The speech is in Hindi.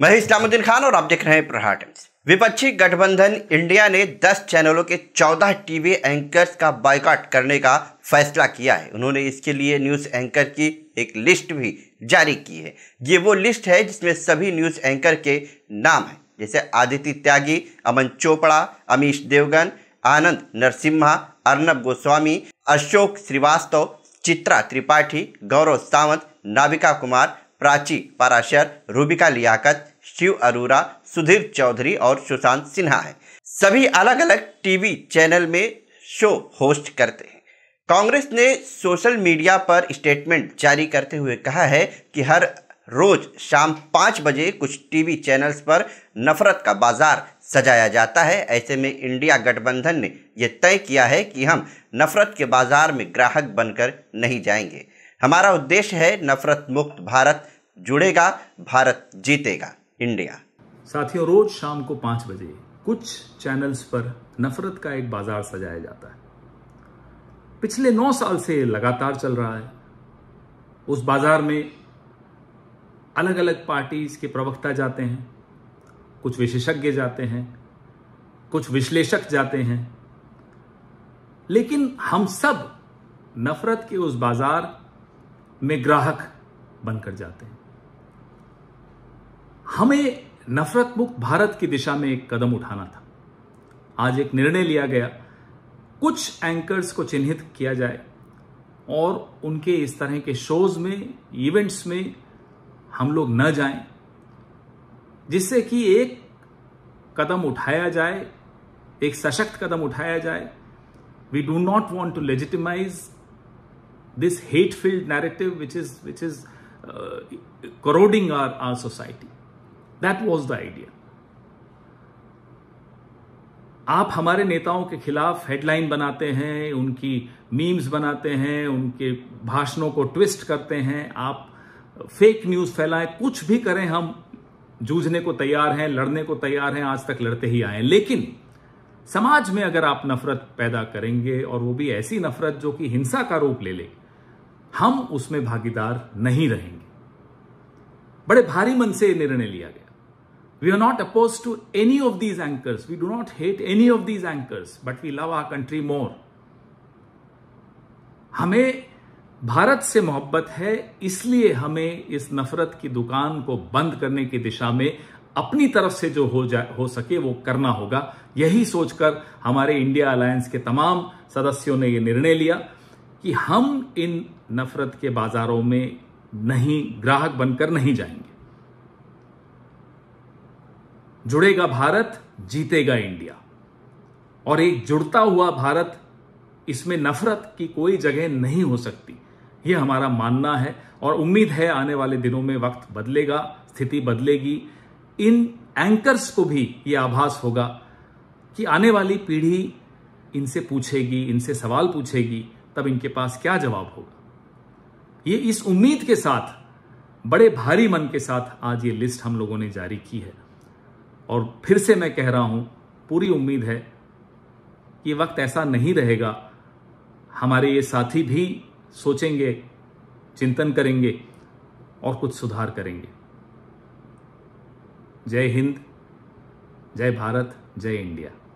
मैं इस्लामुद्दीन खान और आप देख रहे हैं प्रहार टाइम्स विपक्षी गठबंधन इंडिया ने 10 चैनलों के 14 टीवी एंकर्स का बाइकाट करने का फैसला किया है उन्होंने इसके लिए न्यूज़ एंकर की एक लिस्ट भी जारी की है ये वो लिस्ट है जिसमें सभी न्यूज़ एंकर के नाम हैं जैसे आदित्य त्यागी अमन चोपड़ा अमीश देवगन आनंद नरसिम्हा अर्नब गोस्वामी अशोक श्रीवास्तव चित्रा त्रिपाठी गौरव सावंत नाविका कुमार प्राची पाराशर रूबिका लियाकत शिव अरोरा सुधीर चौधरी और सुशांत सिन्हा हैं सभी अलग अलग टीवी चैनल में शो होस्ट करते हैं कांग्रेस ने सोशल मीडिया पर स्टेटमेंट जारी करते हुए कहा है कि हर रोज शाम पाँच बजे कुछ टीवी चैनल्स पर नफरत का बाजार सजाया जाता है ऐसे में इंडिया गठबंधन ने यह तय किया है कि हम नफरत के बाजार में ग्राहक बनकर नहीं जाएंगे हमारा उद्देश्य है नफरत मुक्त भारत जुड़ेगा भारत जीतेगा इंडिया साथियों रोज शाम को पांच बजे कुछ चैनल्स पर नफरत का एक बाजार सजाया जाता है पिछले नौ साल से लगातार चल रहा है उस बाजार में अलग अलग पार्टीज के प्रवक्ता जाते हैं कुछ विशेषज्ञ जाते हैं कुछ विश्लेषक जाते हैं लेकिन हम सब नफरत के उस बाजार में ग्राहक बनकर जाते हैं हमें नफरत मुक्त भारत की दिशा में एक कदम उठाना था आज एक निर्णय लिया गया कुछ एंकर्स को चिन्हित किया जाए और उनके इस तरह के शोज में इवेंट्स में हम लोग न जाएं जिससे कि एक कदम उठाया जाए एक सशक्त कदम उठाया जाए we do not want to legitimise this hate filled narrative which is which is uh, corroding our, our society that was the idea आप हमारे नेताओं के खिलाफ हेडलाइन बनाते हैं उनकी मीम्स बनाते हैं उनके भाषणों को ट्विस्ट करते हैं आप फेक न्यूज़ फैलाएं कुछ भी करें हम जूझने को तैयार हैं लड़ने को तैयार हैं आज तक लड़ते ही आए लेकिन समाज में अगर आप नफरत पैदा करेंगे और वो भी ऐसी नफरत जो कि हिंसा का रूप ले लेगी हम उसमें भागीदार नहीं रहेंगे बड़े भारी मन से निर्णय लिया गया we are not oppose to any of these anchor we do not hate any of these anchor but we love our country more हमें भारत से मोहब्बत है इसलिए हमें इस नफरत की दुकान को बंद करने की दिशा में अपनी तरफ से जो हो जाए हो सके वो करना होगा यही सोचकर हमारे इंडिया अलायंस के तमाम सदस्यों ने ये निर्णय लिया कि हम इन नफरत के बाजारों में नहीं ग्राहक बनकर नहीं जाएंगे जुड़ेगा भारत जीतेगा इंडिया और एक जुड़ता हुआ भारत इसमें नफरत की कोई जगह नहीं हो सकती यह हमारा मानना है और उम्मीद है आने वाले दिनों में वक्त बदलेगा स्थिति बदलेगी इन एंकर्स को भी यह आभास होगा कि आने वाली पीढ़ी इनसे पूछेगी इनसे सवाल पूछेगी तब इनके पास क्या जवाब होगा ये इस उम्मीद के साथ बड़े भारी मन के साथ आज ये लिस्ट हम लोगों ने जारी की है और फिर से मैं कह रहा हूं पूरी उम्मीद है कि वक्त ऐसा नहीं रहेगा हमारे ये साथी भी सोचेंगे चिंतन करेंगे और कुछ सुधार करेंगे जय हिंद जय भारत जय इंडिया